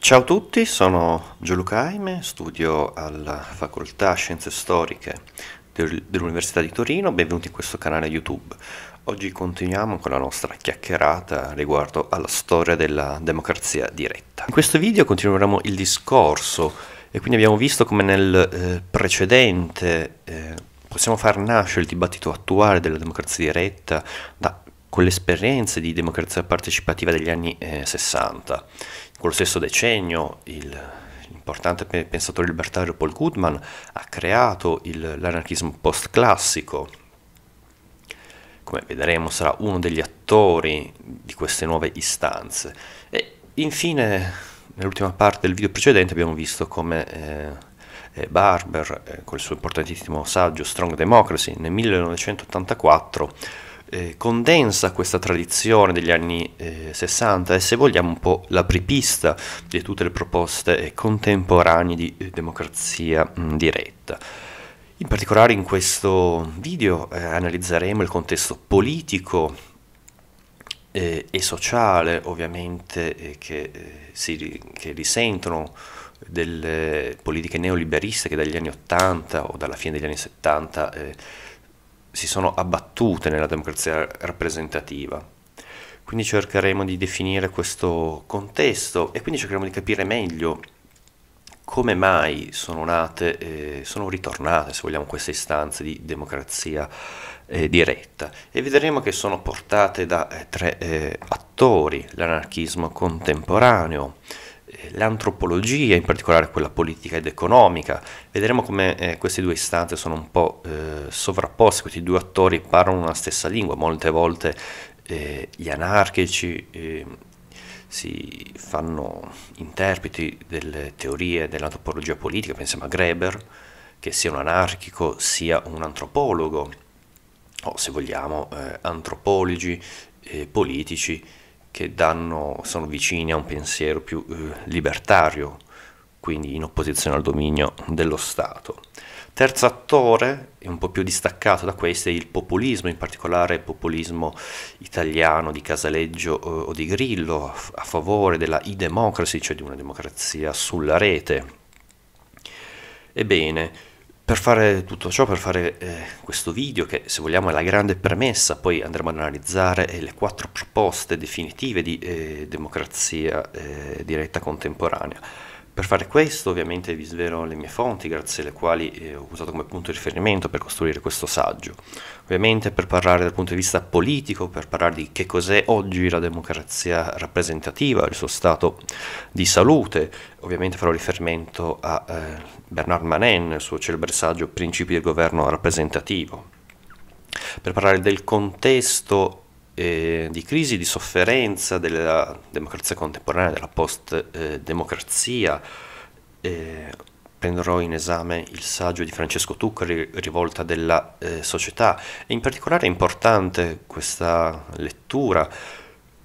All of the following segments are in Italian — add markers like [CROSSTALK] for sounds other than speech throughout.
Ciao a tutti, sono Gianluca Aime, studio alla Facoltà Scienze Storiche dell'Università di Torino, benvenuti in questo canale YouTube. Oggi continuiamo con la nostra chiacchierata riguardo alla storia della democrazia diretta. In questo video continueremo il discorso e quindi abbiamo visto come nel eh, precedente eh, possiamo far nascere il dibattito attuale della democrazia diretta da con le esperienze di democrazia partecipativa degli anni eh, 60. Quello stesso decennio il, l'importante pensatore libertario Paul Goodman ha creato il, l'anarchismo postclassico, come vedremo sarà uno degli attori di queste nuove istanze. E infine, nell'ultima parte del video precedente abbiamo visto come eh, eh Barber, eh, col suo importantissimo saggio Strong Democracy, nel 1984, eh, condensa questa tradizione degli anni eh, 60 e se vogliamo un po' l'apripista di tutte le proposte eh, contemporanee di eh, democrazia mh, diretta. In particolare in questo video eh, analizzeremo il contesto politico e sociale ovviamente che, si, che risentono delle politiche neoliberiste che dagli anni 80 o dalla fine degli anni 70 si sono abbattute nella democrazia rappresentativa. Quindi cercheremo di definire questo contesto e quindi cercheremo di capire meglio come mai sono nate, eh, sono ritornate, se vogliamo, queste istanze di democrazia eh, diretta. E vedremo che sono portate da eh, tre eh, attori, l'anarchismo contemporaneo, eh, l'antropologia, in particolare quella politica ed economica. Vedremo come eh, queste due istanze sono un po' eh, sovrapposte, questi due attori parlano una stessa lingua, molte volte eh, gli anarchici ehm, si fanno interpreti delle teorie dell'antropologia politica, pensiamo a Greber, che sia un anarchico sia un antropologo, o se vogliamo eh, antropologi eh, politici che danno, sono vicini a un pensiero più eh, libertario, quindi in opposizione al dominio dello Stato. Terzo attore, e un po' più distaccato da questo, è il populismo, in particolare il populismo italiano di Casaleggio eh, o di Grillo, a favore della e-democracy, cioè di una democrazia sulla rete. Ebbene, per fare tutto ciò, per fare eh, questo video, che se vogliamo è la grande premessa, poi andremo ad analizzare eh, le quattro proposte definitive di eh, democrazia eh, diretta contemporanea. Per fare questo ovviamente vi svelo le mie fonti, grazie alle quali eh, ho usato come punto di riferimento per costruire questo saggio. Ovviamente per parlare dal punto di vista politico, per parlare di che cos'è oggi la democrazia rappresentativa, il suo stato di salute, ovviamente farò riferimento a eh, Bernard Manin, il suo celebre saggio Principi del governo rappresentativo. Per parlare del contesto eh, di crisi, di sofferenza della democrazia contemporanea, della post-democrazia, eh, prenderò in esame il saggio di Francesco Tuccari, Rivolta della eh, società. E in particolare è importante questa lettura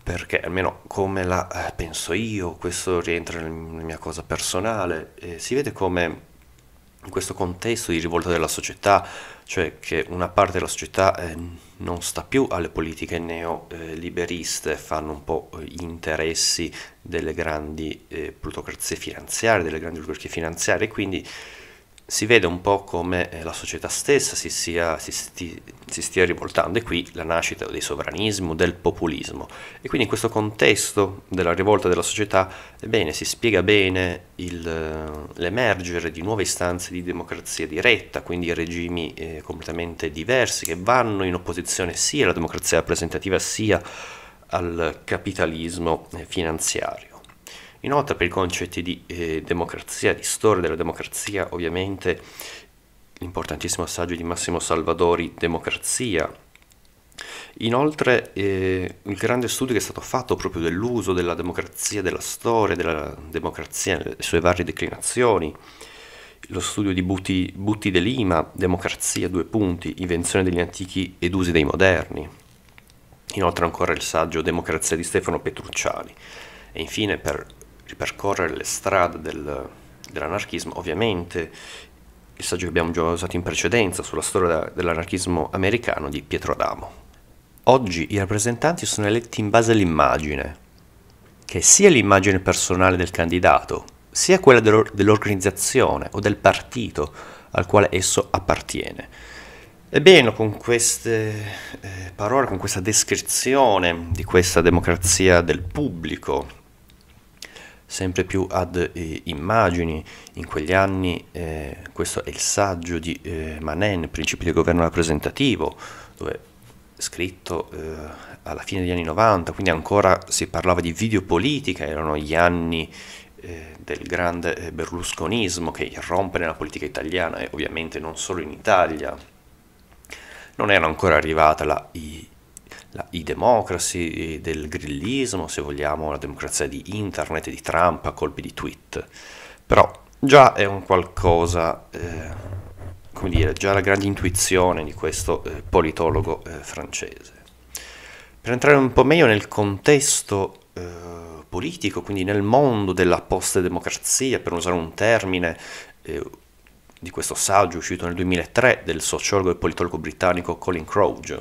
perché almeno come la eh, penso io, questo rientra nella mia cosa personale, eh, si vede come in questo contesto di rivolta della società, cioè che una parte della società eh, non sta più alle politiche neoliberiste, fanno un po' eh, gli interessi delle grandi eh, plutocrazie finanziarie, delle grandi oligarchie finanziarie, quindi si vede un po' come eh, la società stessa si, sia, si, sti, si, stia rivoltando e qui la nascita del sovranismo, del populismo. E quindi in questo contesto della rivolta della società, ebbene, si spiega bene il, eh, l'emergere di nuove istanze di democrazia diretta, quindi regimi eh, completamente diversi che vanno in opposizione sia alla democrazia rappresentativa sia al capitalismo eh, finanziario. Inoltre per i concetti di eh, democrazia, di storia della democrazia, ovviamente l'importantissimo saggio di Massimo Salvadori, Democrazia. Inoltre eh, il grande studio che è stato fatto proprio dell'uso della democrazia, della storia della democrazia nelle sue varie declinazioni, lo studio di Butti, Buti de Lima, Democrazia, due punti, invenzione degli antichi ed usi dei moderni. Inoltre ancora il saggio Democrazia di Stefano Petrucciani. E infine per ripercorrere le strade del, dell'anarchismo, ovviamente il saggio che abbiamo già usato in precedenza sulla storia dell'anarchismo americano di Pietro Adamo. Oggi i rappresentanti sono eletti in base all'immagine, che sia l'immagine personale del candidato, sia quella dell'or- dell'organizzazione o del partito al quale esso appartiene. Ebbene, con queste eh, parole, con questa descrizione di questa democrazia del pubblico, sempre più ad eh, immagini. In quegli anni eh, questo è il saggio di eh, Manen, Principi del governo rappresentativo, dove scritto eh, alla fine degli anni 90, quindi ancora si parlava di videopolitica, erano gli anni eh, del grande eh, berlusconismo che irrompe nella politica italiana e ovviamente non solo in Italia. Non era ancora arrivata la I la, i democracy del grillismo, se vogliamo la democrazia di internet, e di Trump a colpi di tweet, però già è un qualcosa, eh, come dire, già la grande intuizione di questo eh, politologo eh, francese. Per entrare un po' meglio nel contesto eh, politico, quindi nel mondo della post-democrazia, per usare un termine eh, di questo saggio uscito nel 2003 del sociologo e politologo britannico Colin Croge,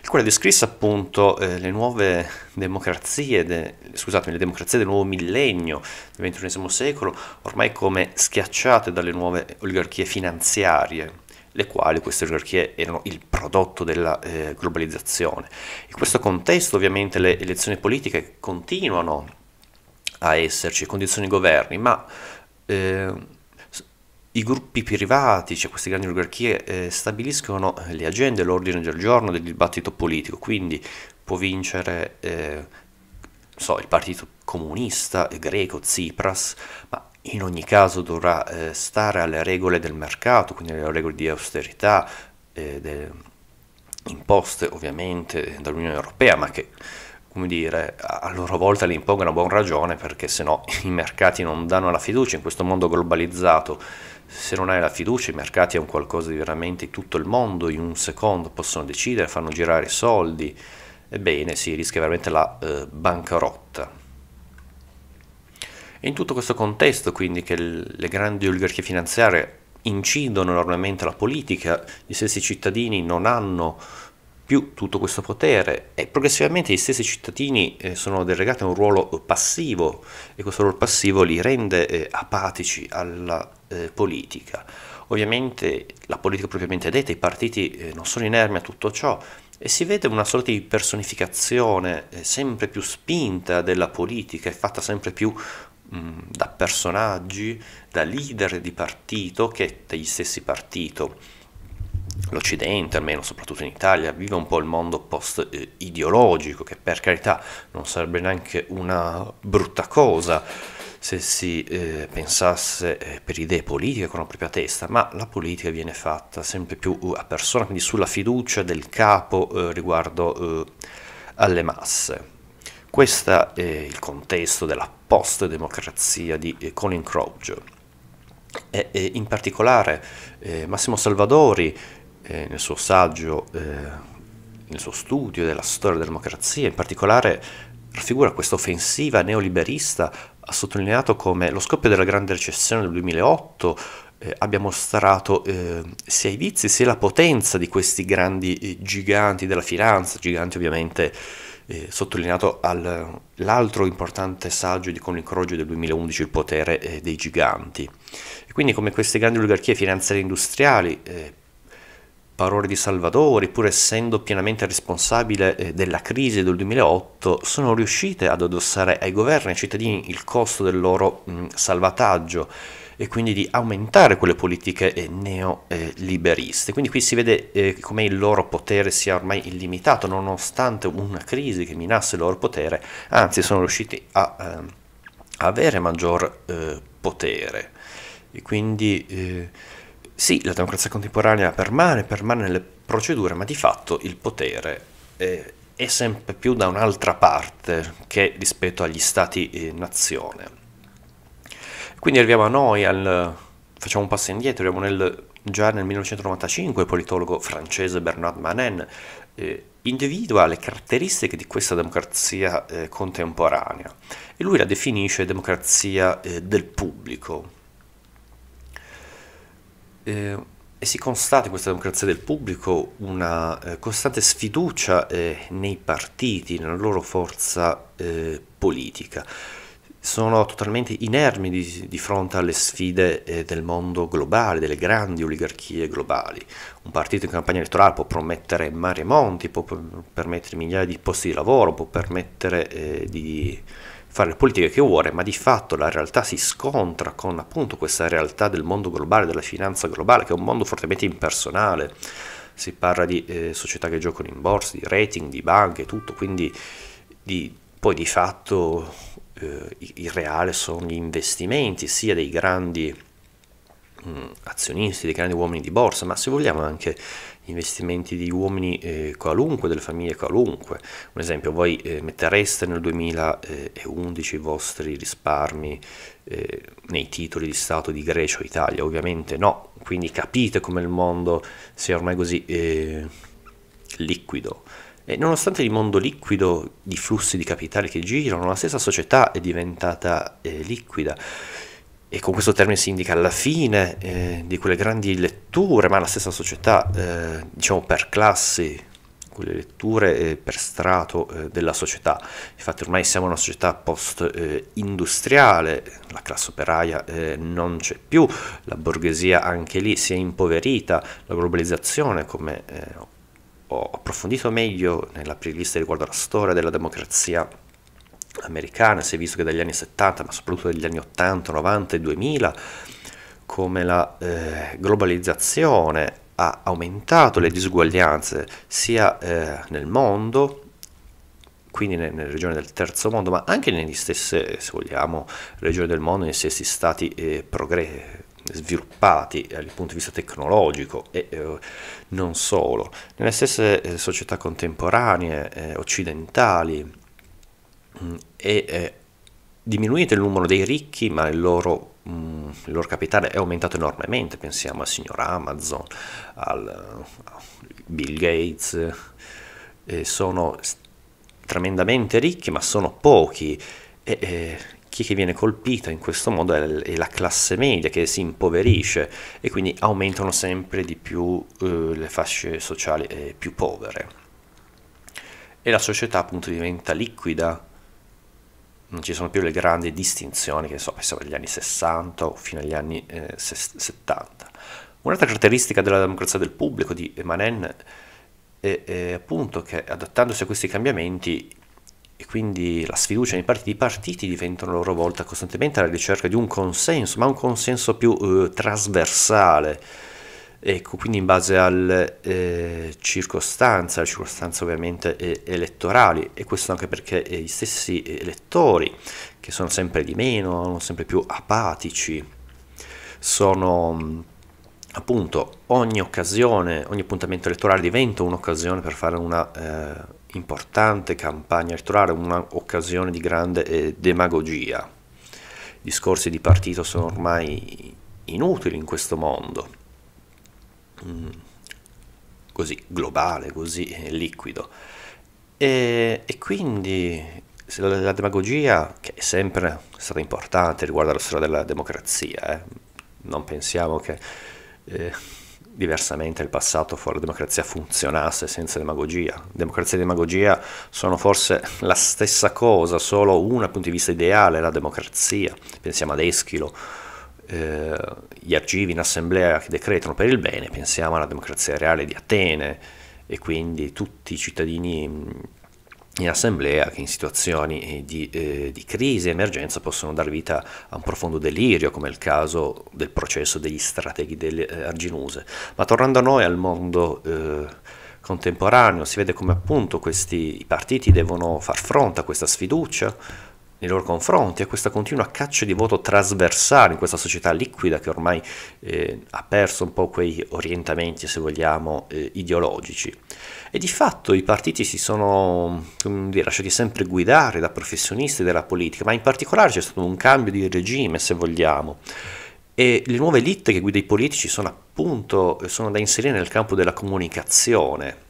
il quale descrisse appunto eh, le nuove democrazie, de, scusatemi, le democrazie del nuovo millennio, del XXI secolo, ormai come schiacciate dalle nuove oligarchie finanziarie le quali queste oligarchie erano il prodotto della eh, globalizzazione. In questo contesto ovviamente le elezioni politiche continuano a esserci, condizioni governi, ma eh, i gruppi privati, cioè queste grandi oligarchie, eh, stabiliscono eh, le agende, l'ordine del giorno del dibattito politico, quindi può vincere eh, so, il partito comunista il eh, greco, Tsipras, ma in ogni caso dovrà eh, stare alle regole del mercato, quindi alle regole di austerità, eh, imposte ovviamente dall'Unione Europea, ma che come dire, a loro volta le impongono a buon ragione perché se no [LAUGHS] i mercati non danno la fiducia in questo mondo globalizzato. Se non hai la fiducia, i mercati è un qualcosa di veramente tutto il mondo, in un secondo possono decidere, fanno girare soldi. Ebbene, si rischia veramente la eh, bancarotta. È in tutto questo contesto quindi che le grandi oligarchie finanziarie incidono enormemente la politica, gli stessi cittadini non hanno più tutto questo potere e progressivamente gli stessi cittadini eh, sono delegati a un ruolo passivo e questo ruolo passivo li rende eh, apatici alla eh, politica. Ovviamente la politica propriamente detta, i partiti eh, non sono inermi a tutto ciò e si vede una sorta di personificazione eh, sempre più spinta della politica, è fatta sempre più mh, da personaggi, da leader di partito che degli stessi partito l'Occidente, almeno soprattutto in Italia, vive un po' il mondo post-ideologico, che per carità non sarebbe neanche una brutta cosa se si eh, pensasse eh, per idee politiche con la propria testa, ma la politica viene fatta sempre più uh, a persona, quindi sulla fiducia del capo eh, riguardo eh, alle masse. Questo è il contesto della post-democrazia di eh, Colin Crouch. E, e eh, in particolare Massimo Salvadori eh, nel suo saggio, eh, nel suo studio della storia della democrazia, in particolare raffigura questa offensiva neoliberista, ha sottolineato come lo scoppio della grande recessione del 2008 eh, abbia mostrato eh, sia i vizi sia la potenza di questi grandi eh, giganti della finanza, giganti ovviamente eh, sottolineato all'altro importante saggio di Colin Croggio del 2011, il potere eh, dei giganti. E quindi come queste grandi oligarchie finanziarie industriali eh, parole di Salvatore, pur essendo pienamente responsabile eh, della crisi del 2008, sono riuscite ad addossare ai governi e ai cittadini il costo del loro salvataggio e quindi di aumentare quelle politiche eh, neoliberiste. Quindi qui si vede eh, come il loro potere sia ormai illimitato, nonostante una crisi che minasse il loro potere, anzi sono riusciti a ehm, avere maggior potere. E quindi sì, la democrazia contemporanea permane, permane nelle procedure, ma di fatto il potere eh, è sempre più da un'altra parte che rispetto agli stati-nazione. Quindi arriviamo a noi, al, facciamo un passo indietro, arriviamo nel, già nel 1995 il politologo francese Bernard Manin eh, individua le caratteristiche di questa democrazia eh, contemporanea e lui la definisce democrazia eh, del pubblico, eh, e si constata in questa democrazia del pubblico una eh, costante sfiducia eh, nei partiti, nella loro forza eh, politica. Sono totalmente inermi di, di fronte alle sfide eh, del mondo globale, delle grandi oligarchie globali. Un partito in campagna elettorale può promettere mare e monti, può permettere migliaia di posti di lavoro, può permettere eh, di fare le politiche che vuole, ma di fatto la realtà si scontra con appunto questa realtà del mondo globale, della finanza globale, che è un mondo fortemente impersonale. Si parla di eh, società che giocano in borsa, di rating, di banche, tutto, quindi di, poi di fatto eh, il reale sono gli investimenti sia dei grandi mm, azionisti, dei grandi uomini di borsa, ma se vogliamo anche investimenti di uomini eh, qualunque, delle famiglie qualunque. Un esempio, voi eh, mettereste nel 2011 eh, i vostri risparmi eh, nei titoli di Stato di Grecia o Italia? Ovviamente no, quindi capite come il mondo sia ormai così eh, liquido. E nonostante il mondo liquido di flussi di capitali che girano, la stessa società è diventata eh, liquida e con questo termine si indica la fine eh, di quelle grandi letture, ma la stessa società, eh, diciamo per classi, quelle letture eh, per strato eh, della società. Infatti ormai siamo una società post-industriale, eh, la classe operaia eh, non c'è più, la borghesia anche lì si è impoverita, la globalizzazione come ho approfondito meglio nella playlist riguardo alla storia della democrazia americane, si è visto che dagli anni 70, ma soprattutto dagli anni 80, 90 e 2000, come la eh, globalizzazione ha aumentato le disuguaglianze sia eh, nel mondo, quindi nelle, regioni del terzo mondo, ma anche nelle stesse, se vogliamo, regioni del mondo, negli stessi stati eh, progre- sviluppati dal punto di vista tecnologico e eh, non solo, nelle stesse eh, società contemporanee, eh, occidentali, mm, e eh, diminuito il numero dei ricchi, ma il loro, mh, mm, il loro, capitale è aumentato enormemente. Pensiamo al signor Amazon, al eh, Bill Gates, eh, sono tremendamente ricchi, ma sono pochi. E, eh, chi che viene colpito in questo modo è la classe media che si impoverisce e quindi aumentano sempre di più eh, le fasce sociali eh, più povere. E la società appunto diventa liquida, non ci sono più le grandi distinzioni, che so, pensiamo agli anni 60 o fino agli anni eh, 70. Un'altra caratteristica della democrazia del pubblico di Manen è, è appunto che adattandosi a questi cambiamenti e quindi la sfiducia nei partiti, i partiti diventano a loro volta costantemente alla ricerca di un consenso, ma un consenso più eh, trasversale, Ecco, quindi in base alle eh, circostanze, alle circostanze ovviamente eh, elettorali, e questo anche perché eh, gli stessi eh, elettori, che sono sempre di meno, sono sempre più apatici, sono mm, appunto ogni occasione, ogni appuntamento elettorale diventa un'occasione per fare una eh, importante campagna elettorale, un'occasione di grande eh, demagogia. I discorsi di partito sono ormai inutili in questo mondo Mm. così globale, così eh, liquido. E, e quindi la, la, demagogia, che è sempre stata importante riguardo alla storia della democrazia, eh, non pensiamo che eh, diversamente il passato fuori la democrazia funzionasse senza demagogia. Democrazia e demagogia sono forse la stessa cosa, solo una dal punto di vista ideale, la democrazia. Pensiamo ad Eschilo eh, gli archivi in assemblea che decretano per il bene, pensiamo alla democrazia reale di Atene e quindi tutti i cittadini mm, in assemblea che in situazioni eh, di, eh, di crisi e emergenza possono dar vita a un profondo delirio, come è il caso del processo degli strateghi delle eh, Arginuse. Ma tornando a noi, al mondo eh, contemporaneo, si vede come appunto questi partiti devono far fronte a questa sfiducia, nei loro confronti, a questa continua caccia di voto trasversale in questa società liquida che ormai eh, ha perso un po' quei orientamenti, se vogliamo, eh, ideologici. E di fatto i partiti si sono dire, lasciati sempre guidare da professionisti della politica, ma in particolare c'è stato un cambio di regime, se vogliamo. E le nuove elite che guida i politici sono appunto sono da inserire nel campo della comunicazione.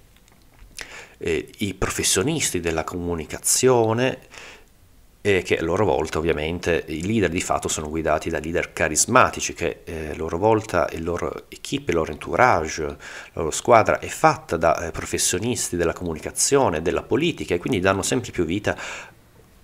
Eh, I professionisti della comunicazione e che a loro volta ovviamente i leader di fatto sono guidati da leader carismatici che eh, a loro volta il loro equip, il loro entourage, la loro squadra è fatta da eh, professionisti della comunicazione, della politica e quindi danno sempre più vita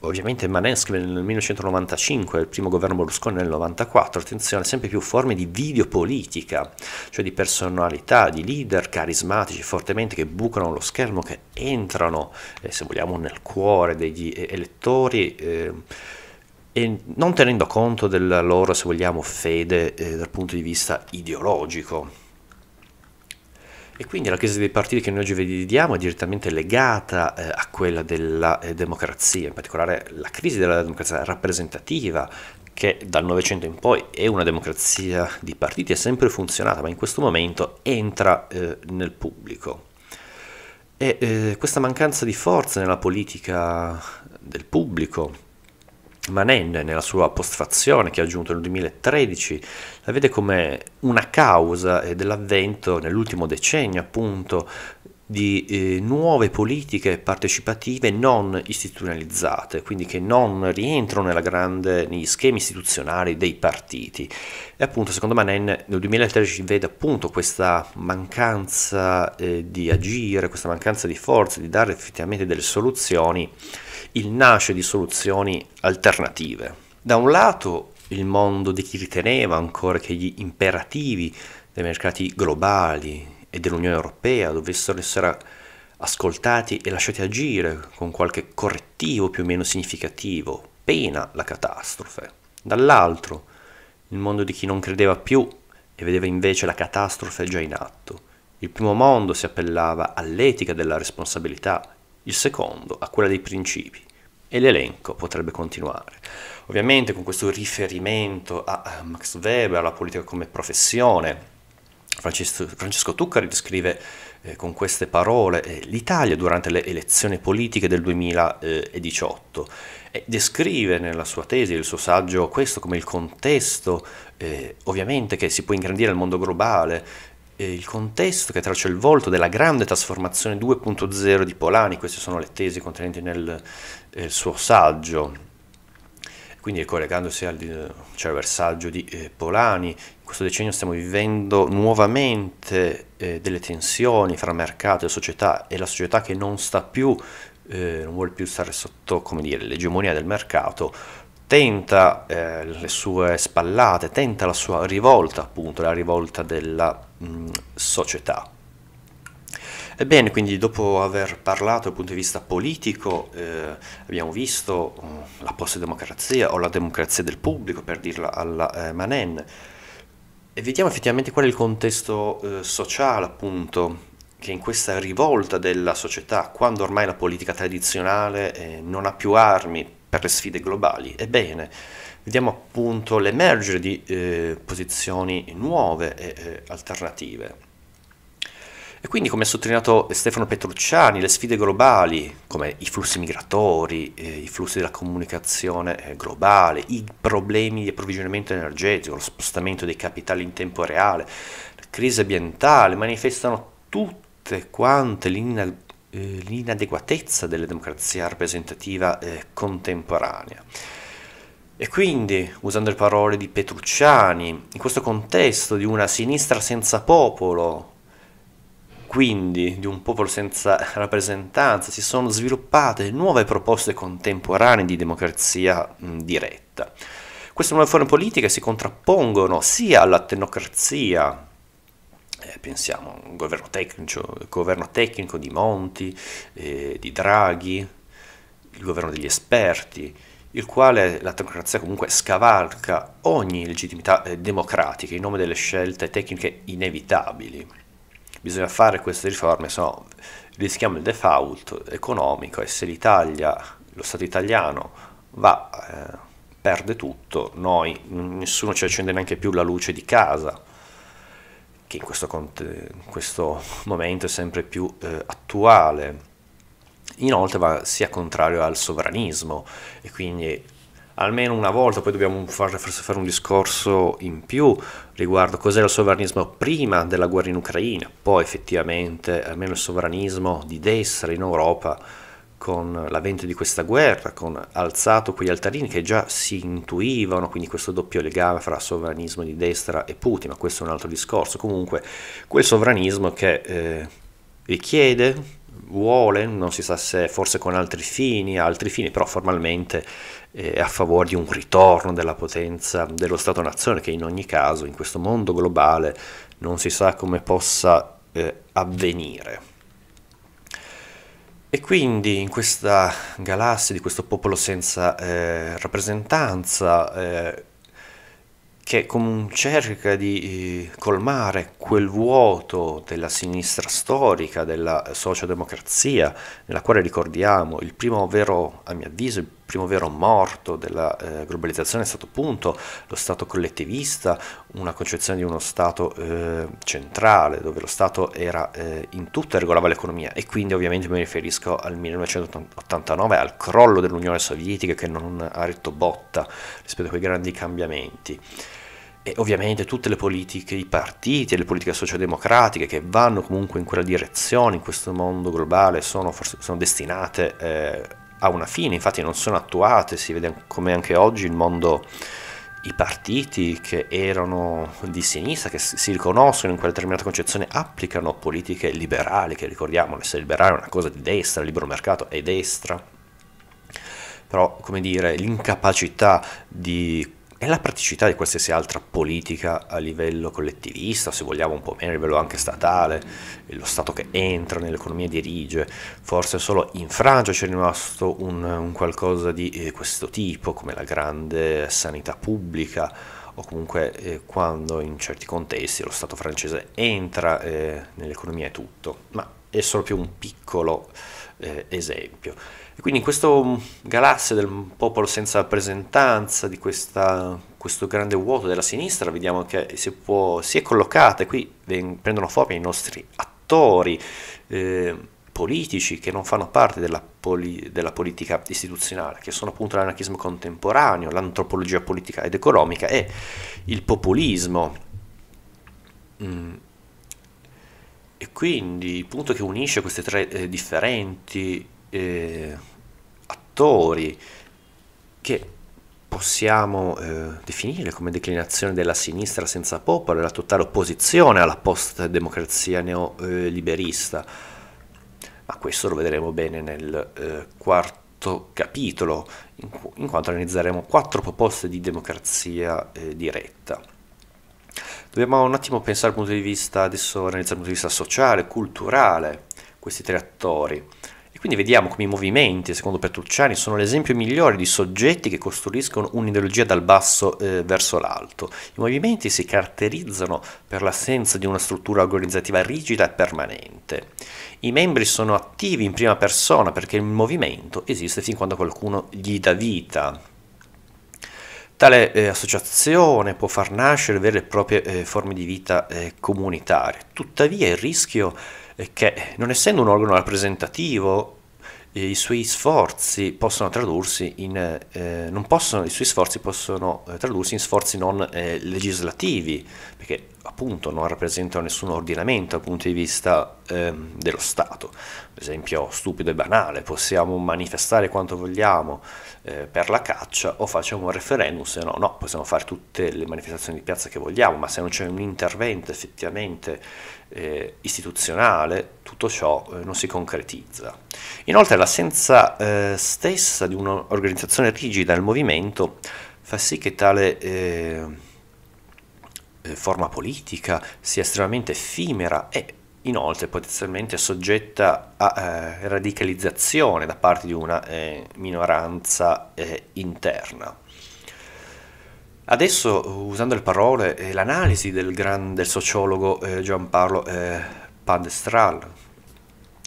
ovviamente Maneskin nel 1995, il primo governo Berlusconi nel 1994, attenzione, sempre più forme di videopolitica, cioè di personalità, di leader carismatici fortemente che bucano lo schermo, che entrano, eh, se vogliamo, nel cuore degli eh, elettori. Eh, e non tenendo conto della loro, se vogliamo, fede eh, dal punto di vista ideologico. E quindi la crisi dei partiti che noi oggi vediamo è direttamente legata eh, a quella della eh, democrazia, in particolare la crisi della democrazia rappresentativa che dal Novecento in poi è una democrazia di partiti, è sempre funzionata, ma in questo momento entra eh, nel pubblico. E eh, questa mancanza di forza nella politica del pubblico, Manen nella sua postfazione che ha aggiunto nel 2013 la vede come una causa eh, dell'avvento nell'ultimo decennio appunto di eh, nuove politiche partecipative non istituzionalizzate, quindi che non rientrano grande, negli schemi istituzionali dei partiti. E appunto, secondo Manen, nel 2013 vede appunto questa mancanza eh, di agire, questa mancanza di forza, di dare effettivamente delle soluzioni il nasce di soluzioni alternative. Da un lato il mondo di chi riteneva ancora che gli imperativi dei mercati globali e dell'Unione Europea dovessero essere ascoltati e lasciati agire con qualche correttivo più o meno significativo, pena la catastrofe. Dall'altro il mondo di chi non credeva più e vedeva invece la catastrofe già in atto. Il primo mondo si appellava all'etica della responsabilità, il secondo a quella dei principi e l'elenco potrebbe continuare. Ovviamente con questo riferimento a eh, Max Weber, alla politica come professione, Francesco Tuccari descrive eh, con queste parole eh, l'Italia durante le elezioni politiche del 2018 e descrive nella sua tesi, nel suo saggio, questo come il contesto eh, ovviamente che si può ingrandire al mondo globale il contesto che traccia il volto della grande trasformazione 2.0 di Polani, queste sono le tesi contenenti nel, nel eh, suo saggio. Quindi collegandosi al, cioè, al di eh, Polani, in questo decennio stiamo vivendo nuovamente eh, delle tensioni fra mercato e società e la società che non sta più, eh, non vuole più stare sotto come dire, l'egemonia del mercato, tenta eh, le sue spallate, tenta la sua rivolta appunto, la rivolta della Mm, società. Ebbene, quindi dopo aver parlato dal punto di vista politico, eh, abbiamo visto mh, mm, la postdemocrazia o la democrazia del pubblico, per dirla alla eh, Manen, e vediamo effettivamente qual è il contesto eh, sociale, appunto, che in questa rivolta della società, quando ormai la politica tradizionale eh, non ha più armi per le sfide globali, ebbene, vediamo appunto l'emergere di eh, posizioni nuove e eh, alternative. E quindi, come ha sottolineato Stefano Petrucciani, le sfide globali, come i flussi migratori, eh, i flussi della comunicazione eh, globale, i problemi di approvvigionamento energetico, lo spostamento dei capitali in tempo reale, la crisi ambientale, manifestano tutte quante eh, l'inadeguatezza della democrazia rappresentativa eh, contemporanea. E quindi, usando le parole di Petrucciani, in questo contesto di una sinistra senza popolo, quindi di un popolo senza rappresentanza, si sono sviluppate nuove proposte contemporanee di democrazia diretta. Queste nuove forme politiche si contrappongono sia alla tecnocrazia eh, pensiamo al governo tecnico, governo tecnico di Monti, eh, di Draghi, il governo degli esperti, il quale la democrazia comunque scavalca ogni legittimità eh, democratica in nome delle scelte tecniche inevitabili. Bisogna fare queste riforme, se no rischiamo il default economico e se l'Italia, lo Stato italiano, va, eh, perde tutto, noi, nessuno ci accende neanche più la luce di casa, che in questo, in questo momento è sempre più eh, attuale Inoltre va sia contrario al sovranismo e quindi almeno una volta, poi dobbiamo fare, fare un discorso in più riguardo cos'era il sovranismo prima della guerra in Ucraina, poi effettivamente almeno il sovranismo di destra in Europa con l'avvento di questa guerra, con alzato quegli altarini che già si intuivano, quindi questo doppio legame fra sovranismo di destra e Putin, ma questo è un altro discorso. Comunque quel sovranismo che eh, richiede vuole, non si sa se forse con altri fini, altri fini, però formalmente è eh, a favore di un ritorno della potenza dello Stato-nazione che in ogni caso in questo mondo globale non si sa come possa eh, avvenire. E quindi in questa galassia di questo popolo senza eh, rappresentanza, eh, che cerca di eh, colmare quel vuoto della sinistra storica, della sociodemocrazia, nella quale ricordiamo il primo vero, a mio avviso, il primo vero morto della eh, globalizzazione è stato appunto lo Stato collettivista, una concezione di uno Stato eh, centrale, dove lo Stato era eh, in tutto e regolava l'economia. E quindi ovviamente mi riferisco al 1989, al crollo dell'Unione Sovietica che non ha retto botta rispetto a quei grandi cambiamenti. E ovviamente tutte le politiche, i partiti e le politiche sociodemocratiche che vanno comunque in quella direzione, in questo mondo globale, sono, forse, sono destinate eh, ha una fine, infatti non sono attuate, si vede come anche oggi il mondo, i partiti che erano di sinistra, che si riconoscono in quella determinata concezione, applicano politiche liberali, che ricordiamo, l'essere liberale è una cosa di destra, il libero mercato è destra, però come dire l'incapacità di e la praticità di qualsiasi altra politica a livello collettivista, se vogliamo un po' meno a livello anche statale, lo Stato che entra nell'economia dirige, forse solo in Francia c'è rimasto un, un qualcosa di eh, questo tipo, come la grande sanità pubblica o comunque eh, quando in certi contesti lo Stato francese entra eh, nell'economia e tutto, ma è solo più un piccolo eh, esempio. E quindi in questa galassia del popolo senza rappresentanza, di questa, questo grande vuoto della sinistra, vediamo che si, può, si è collocata, e qui prendono forma i nostri attori eh, politici che non fanno parte della, poli, della politica istituzionale, che sono appunto l'anarchismo contemporaneo, l'antropologia politica ed economica e il populismo. Mm. E quindi il punto che unisce queste tre eh, differenti eh, attori che possiamo eh, definire come declinazione della sinistra senza popolo e la totale opposizione alla post-democrazia neoliberista. Ma questo lo vedremo bene nel eh, quarto capitolo, in, qu- in, quanto analizzeremo quattro proposte di democrazia eh, diretta. Dobbiamo un attimo pensare dal punto di vista, adesso analizzare dal punto di vista sociale, culturale, questi tre attori. Quindi vediamo come i movimenti, secondo Petrucciani, sono l'esempio migliore di soggetti che costruiscono un'ideologia dal basso eh, verso l'alto. I movimenti si caratterizzano per l'assenza di una struttura organizzativa rigida e permanente. I membri sono attivi in prima persona perché il movimento esiste fin quando qualcuno gli dà vita. Tale eh, associazione può far nascere vere e proprie eh, forme di vita eh, comunitarie, tuttavia il rischio che non essendo un organo rappresentativo i suoi sforzi possono tradursi in eh, non possono, i suoi sforzi possono eh, tradursi in sforzi non eh, legislativi perché appunto non rappresentano nessun ordinamento dal punto di vista ehm, dello Stato per esempio stupido e banale possiamo manifestare quanto vogliamo eh, per la caccia o facciamo un referendum se no no possiamo fare tutte le manifestazioni di piazza che vogliamo ma se non c'è un intervento effettivamente eh, istituzionale, tutto ciò eh, non si concretizza. Inoltre l'assenza eh, stessa di un'organizzazione rigida del movimento fa sì che tale eh, eh, forma politica sia estremamente effimera e inoltre potenzialmente soggetta a eh, radicalizzazione da parte di una minoranza interna. Adesso, usando le parole e l'analisi del, grande sociologo eh, Gianpaolo eh, Padestral,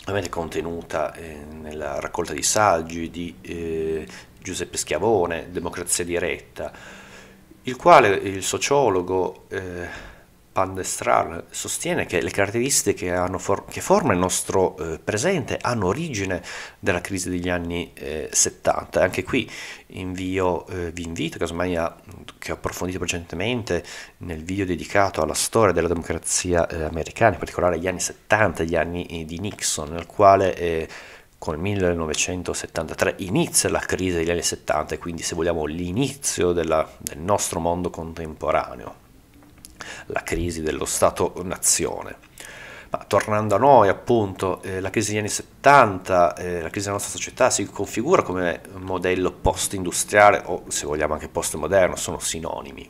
ovviamente contenuta eh, nella raccolta di saggi di eh, Giuseppe Schiavone, Democrazia diretta, il quale il sociologo eh, Pandestral sostiene che le caratteristiche for- che forma il nostro eh, presente hanno origine della crisi degli anni eh, 70. Anche qui invio, eh, vi invito, casomai a, che ho approfondito precedentemente nel video dedicato alla storia della democrazia eh, americana, in particolare agli anni 70, gli anni eh, di Nixon, nel quale con il 1973 inizia la crisi degli anni 70 e quindi se vogliamo l'inizio della, del nostro mondo contemporaneo la crisi dello Stato-nazione. Ma tornando a noi, appunto, eh, la crisi degli anni 70, eh, la crisi della nostra società si configura come modello post-industriale o se vogliamo anche post-moderno, sono sinonimi.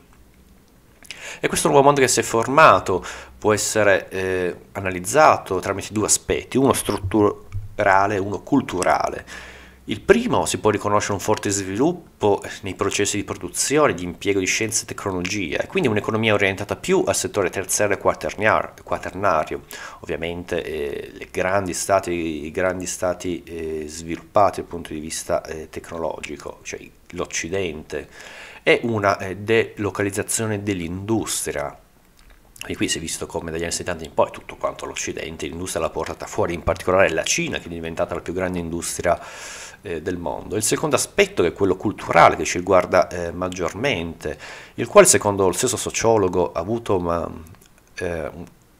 E questo nuovo mondo che si è formato può essere eh, analizzato tramite due aspetti, uno strutturale e uno culturale. Il primo si può riconoscere un forte sviluppo nei processi di produzione, di impiego di scienze e tecnologie, quindi un'economia orientata più al settore terziario e quaternario. quaternario. Ovviamente eh, grandi stati, i grandi stati eh, sviluppati dal punto di vista eh, tecnologico, cioè l'Occidente, e una eh, delocalizzazione dell'industria e qui si è visto come dagli anni 70 in poi tutto quanto l'Occidente, l'industria l'ha portata fuori, in particolare la Cina che è diventata la più grande industria eh, del mondo. Il secondo aspetto che è quello culturale che ci riguarda eh, maggiormente, il quale secondo lo stesso sociologo ha avuto una, eh,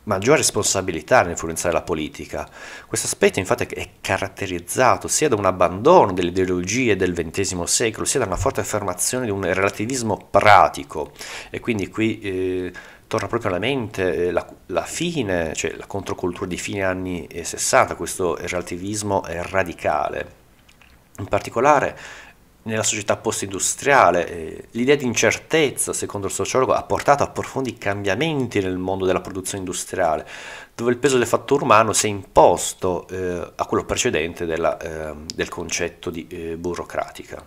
maggiore responsabilità nell'influenzare la politica. Questo aspetto infatti è caratterizzato sia da un abbandono delle ideologie del XX secolo, sia da una forte affermazione di un relativismo pratico e quindi qui eh, torna proprio alla mente eh, la, la, fine, cioè la controcultura di fine anni 60, eh, questo relativismo eh, radicale. In particolare nella società post-industriale. Eh, l'idea di incertezza, secondo il sociologo, ha portato a profondi cambiamenti nel mondo della produzione industriale, dove il peso del fattore umano si è imposto eh, a quello precedente della, eh, del concetto di eh, burocratica.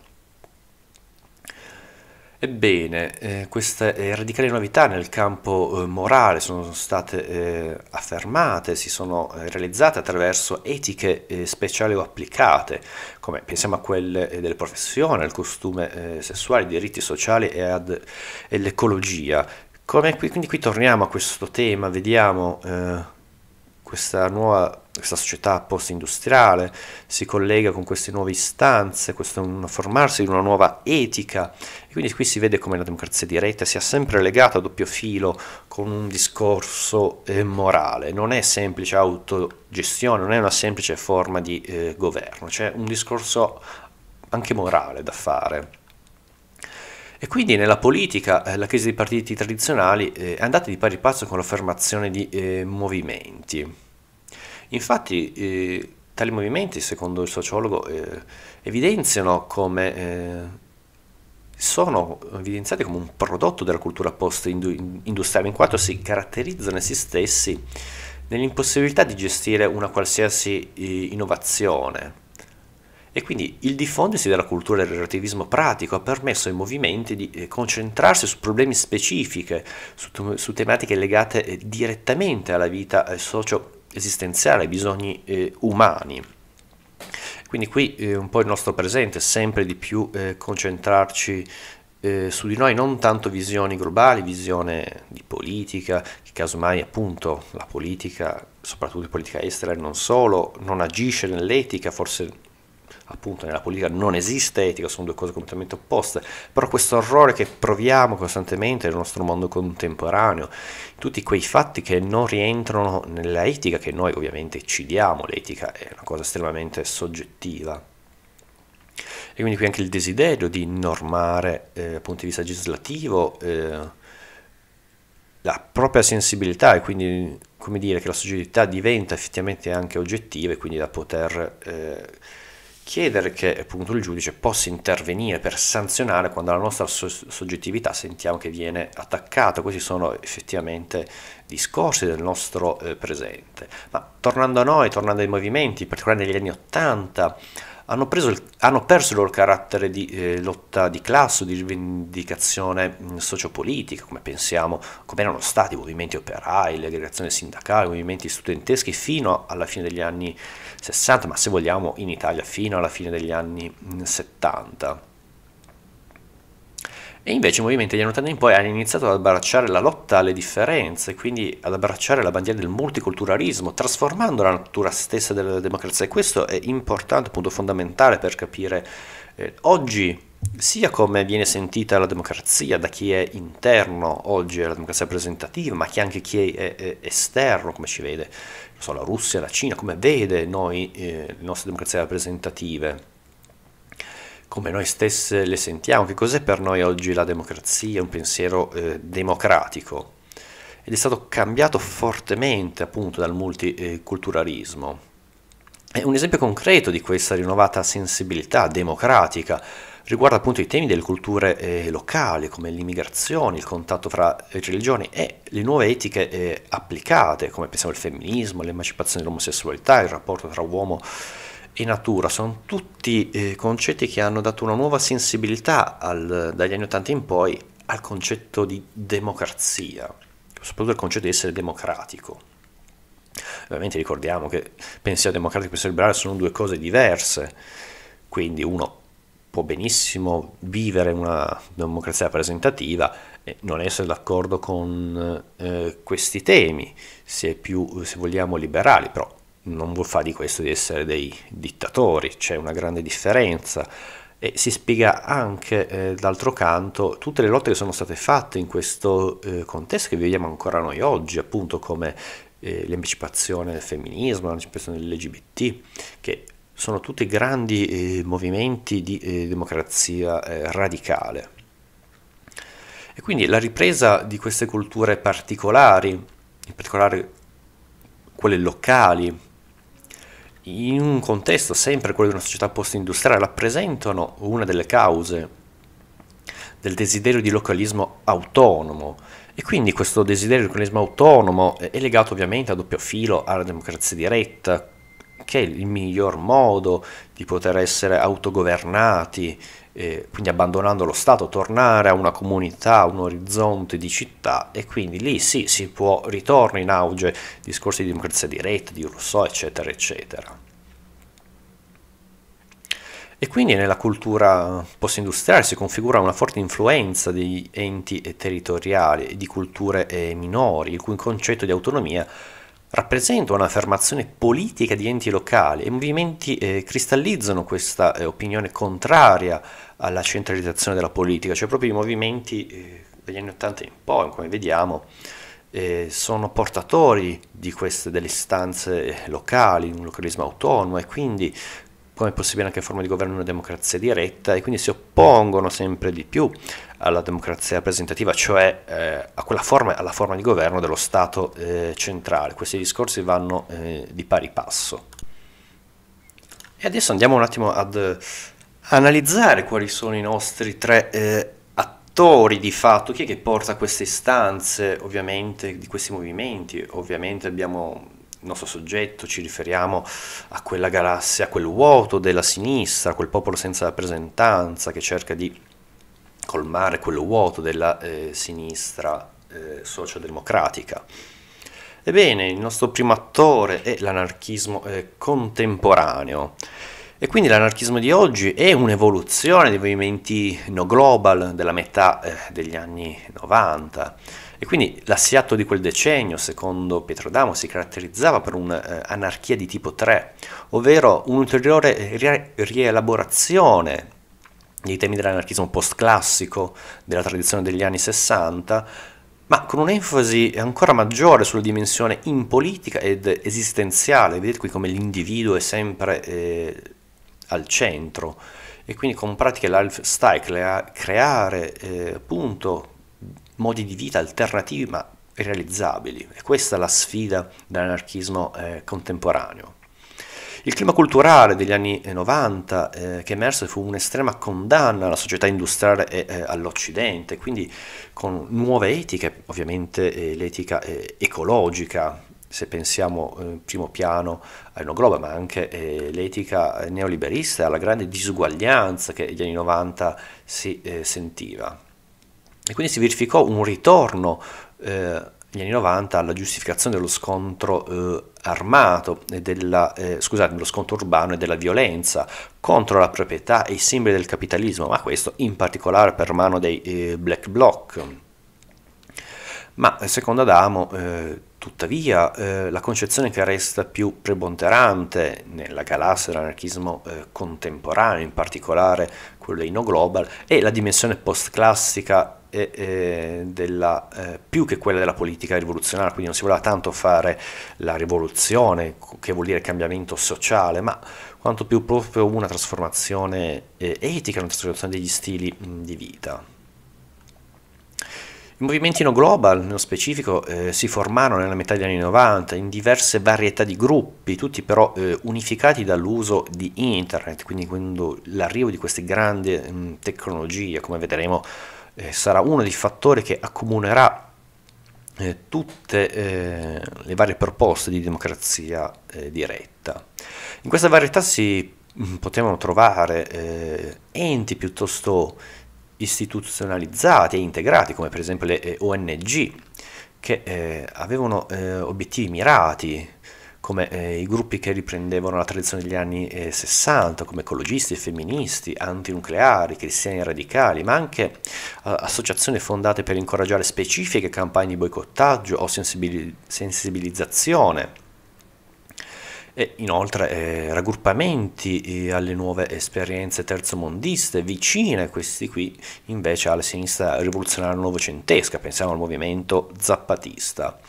Ebbene, eh, queste eh, radicali novità nel campo eh, morale sono state eh, affermate, si sono eh, realizzate attraverso etiche eh, speciali o applicate, come pensiamo a quelle delle professioni, al costume sessuale, ai diritti sociali e, all'ecologia. Qui, quindi qui torniamo a questo tema, vediamo questa nuova questa società post-industriale, si collega con queste nuove istanze, questo formarsi di una nuova etica. E quindi qui si vede come la democrazia diretta sia sempre legata a doppio filo con un discorso eh, morale. Non è semplice autogestione, non è una semplice forma di eh, governo, c'è un discorso anche morale da fare. E quindi nella politica eh, la crisi dei partiti tradizionali eh, è andata di pari passo con l'affermazione di eh, movimenti. Infatti eh, tali movimenti, secondo il sociologo, eh, evidenziano come... Eh, sono evidenziati come un prodotto della cultura post-industriale, in quanto si caratterizzano essi stessi nell'impossibilità di gestire una qualsiasi eh, innovazione. E quindi il diffondersi della cultura del relativismo pratico ha permesso ai movimenti di eh, concentrarsi su problemi specifici, su, su tematiche legate eh, direttamente alla vita socio-economica esistenziale, bisogni eh, umani. Quindi qui eh, un po' il nostro presente, sempre di più eh, concentrarci eh, su di noi, non tanto visioni globali, visione di politica, che casomai appunto la politica, soprattutto politica estera e non solo, non agisce nell'etica, forse appunto nella politica non esiste etica, sono due cose completamente opposte, però questo orrore che proviamo costantemente nel nostro mondo contemporaneo, tutti quei fatti che non rientrano nella etica, che noi ovviamente ci diamo, l'etica è una cosa estremamente soggettiva. E quindi qui anche il desiderio di normare eh, dal punto di vista legislativo eh, la propria sensibilità e quindi come dire che la soggettività diventa effettivamente anche oggettiva e quindi da poter... Eh, chiedere che appunto il giudice possa intervenire per sanzionare quando la nostra so- soggettività sentiamo che viene attaccata. Questi sono effettivamente discorsi del nostro eh, presente. Ma tornando a noi, tornando ai movimenti, in particolare negli anni Ottanta, hanno, hanno, perso il loro carattere di eh, lotta di classe, di rivendicazione mm, sociopolitica, come pensiamo, come erano stati i movimenti operai, le aggregazioni sindacali, i movimenti studenteschi fino alla fine degli anni 70 60, ma se vogliamo in Italia fino alla fine degli anni 70. Mm, e invece il movimento degli anni 80 in poi ha iniziato ad abbracciare la lotta alle differenze, quindi ad abbracciare la bandiera del multiculturalismo, trasformando la natura stessa della democrazia. E questo è importante, punto fondamentale per capire eh, oggi sia come viene sentita la democrazia da chi è interno oggi alla democrazia rappresentativa, ma anche chi è, è, è esterno, come ci vede so, la Russia, la Cina, come vede noi, eh, le nostre democrazie rappresentative, come noi stesse le sentiamo, che cos'è per noi oggi la democrazia, un pensiero eh, democratico. Ed è stato cambiato fortemente appunto dal multiculturalismo. È un esempio concreto di questa rinnovata sensibilità democratica riguarda appunto i temi delle culture eh, locali come l'immigrazione, il contatto fra religioni e le nuove etiche eh, applicate come pensiamo il femminismo, l'emancipazione dell'omosessualità, il rapporto tra uomo e natura, sono tutti eh, concetti che hanno dato una nuova sensibilità al, dagli anni 80 in poi al concetto di democrazia, soprattutto al concetto di essere democratico. Ovviamente ricordiamo che pensiero democratico e pensiero liberale sono due cose diverse, quindi uno può benissimo vivere una democrazia rappresentativa e non essere d'accordo con eh, questi temi, se, più, se vogliamo liberali, però non vuol fare di questo di essere dei dittatori, c'è una grande differenza e si spiega anche eh, d'altro canto tutte le lotte che sono state fatte in questo eh, contesto che viviamo ancora noi oggi, appunto come eh, l'emancipazione del femminismo, l'emancipazione dell'LGBT, che sono tutti grandi eh, movimenti di eh, democrazia eh, radicale. E quindi la ripresa di queste culture particolari, in particolare quelle locali, in un contesto sempre quello di una società post-industriale, rappresentano una delle cause del desiderio di localismo autonomo. E quindi questo desiderio di localismo autonomo eh, è legato ovviamente a doppio filo alla democrazia diretta, che è il miglior modo di poter essere autogovernati, eh, quindi abbandonando lo Stato, tornare a una comunità, un orizzonte di città e quindi lì sì si può, ritorna in auge discorsi di democrazia diretta, di Rousseau, eccetera, eccetera. E quindi nella cultura post-industriale si configura una forte influenza di enti territoriali e di culture eh, minori, il cui concetto di autonomia rappresenta un'affermazione politica di enti locali e i movimenti eh, cristallizzano questa eh, opinione contraria alla centralizzazione della politica, cioè proprio i movimenti eh, degli anni 80 in poi, come vediamo, eh, sono portatori di queste, delle istanze eh, locali, un localismo autonomo e quindi come è possibile anche forma di governo in una democrazia diretta e quindi si oppongono sempre di più alla democrazia rappresentativa, cioè eh, a forma, alla forma di governo dello Stato eh, centrale. Questi discorsi vanno eh, di pari passo. E adesso andiamo un attimo ad eh, analizzare quali sono i nostri tre eh, attori di fatto, chi è che porta queste istanze ovviamente di questi movimenti, ovviamente abbiamo nostro soggetto ci riferiamo a quella galassia, a quel vuoto della sinistra, a quel popolo senza rappresentanza che cerca di colmare quel vuoto della eh, sinistra eh, socialdemocratica. Ebbene, il nostro primo attore è l'anarchismo eh, contemporaneo. E quindi l'anarchismo di oggi è un'evoluzione dei movimenti no global della metà eh, degli anni 90 e quindi la l'assiato di quel decennio, secondo Pietro Pietrodamo, si caratterizzava per un'anarchia eh, di tipo 3, ovvero un'ulteriore rielaborazione dei temi dell'anarchismo post-classico della tradizione degli anni 60, ma con un'enfasi ancora maggiore sulla dimensione impolitica ed esistenziale, vedete qui come l'individuo è sempre eh, al centro, e quindi con pratiche lifestyle crea- creare eh, appunto modi di vita alternativi ma realizzabili. E questa è la sfida dell'anarchismo eh, contemporaneo. Il clima culturale degli anni 90 eh, eh, che emerse fu un'estrema condanna alla società industriale e eh, eh, all'Occidente, quindi con nuove etiche, ovviamente eh, l'etica eh, ecologica, se pensiamo in primo piano a Enogloba, ma anche l'etica neoliberista e alla grande disuguaglianza che negli anni 90 si sentiva. E quindi si verificò un ritorno eh, negli anni 90 alla giustificazione dello scontro eh, armato, della, eh, scusate, dello scontro urbano e della violenza contro la proprietà e i simboli del capitalismo, ma questo in particolare per mano dei eh, Black Bloc. Ma eh, secondo Adamo eh, Tuttavia eh, la concezione che resta più preponderante nella galassia dell'anarchismo eh, contemporaneo, in particolare quello dei no global, è la dimensione post-classica e, eh, eh, più che quella della politica rivoluzionaria, quindi non si voleva tanto fare la rivoluzione, che vuol dire cambiamento sociale, ma quanto più proprio una trasformazione eh, etica, una trasformazione degli stili mh, di vita. I movimenti no global, nello specifico, eh, si formarono nella metà degli anni 90 in diverse varietà di gruppi, tutti però eh, unificati dall'uso di internet, quindi quando l'arrivo di queste grandi mh, mm, tecnologie, come vedremo, eh, sarà uno dei fattori che accomunerà eh, tutte eh, le varie proposte di democrazia eh, diretta. In questa varietà si mh, mm, potevano trovare enti piuttosto istituzionalizzati e integrati, come per esempio le eh, ONG, che eh, avevano eh, obiettivi mirati, come eh, i gruppi che riprendevano la tradizione degli anni 60, eh, come ecologisti, femministi, antinucleari, cristiani radicali, ma anche eh, associazioni fondate per incoraggiare specifiche campagne di boicottaggio o sensibil- sensibilizzazione e inoltre eh, raggruppamenti eh, alle nuove esperienze terzomondiste vicine questi qui invece alla sinistra rivoluzionaria novecentesca, pensiamo al movimento zappatista.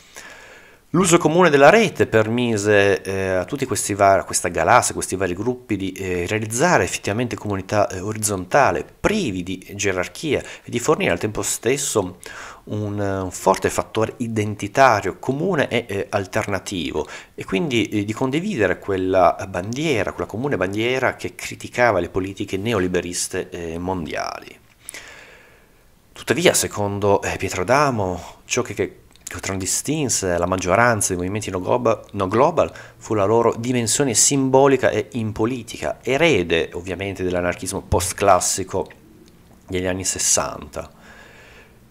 L'uso comune della rete permise eh, a tutti questi var- questa galassia, questi vari gruppi di eh, realizzare effettivamente comunità eh, orizzontale, privi di gerarchia e di fornire al tempo stesso un, un forte fattore identitario comune e eh, alternativo e quindi eh, di condividere quella bandiera, quella comune bandiera che criticava le politiche neoliberiste eh, mondiali. Tuttavia, secondo eh, Pietro Adamo, ciò che, che contraddistinse la maggioranza dei movimenti no global, no global, fu la loro dimensione simbolica e impolitica, erede ovviamente dell'anarchismo post-classico degli anni 60.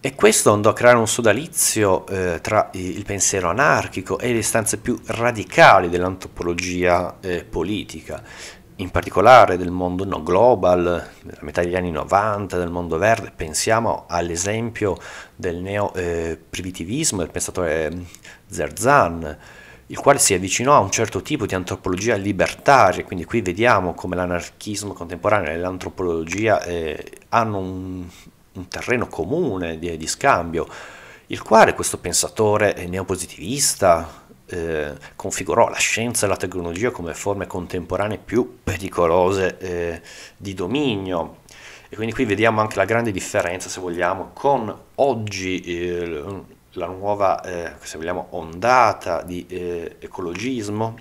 E questo andò a creare un sodalizio eh, tra il pensiero anarchico e le istanze più radicali dell'antropologia eh, politica, in particolare del mondo no global, della metà degli anni 90, del mondo verde. Pensiamo all'esempio del neo privitivismo eh, del pensatore mm, Zerzan, il quale si avvicinò a un certo tipo di antropologia libertaria, quindi qui vediamo come l'anarchismo contemporaneo e l'antropologia eh, hanno un, un terreno comune di, di scambio, il quale questo pensatore neopositivista eh, configurò la scienza e la tecnologia come forme contemporanee più pericolose eh, di dominio. E quindi qui vediamo anche la grande differenza, se vogliamo, con oggi eh, la nuova, eh, se vogliamo, ondata di eh, ecologismo,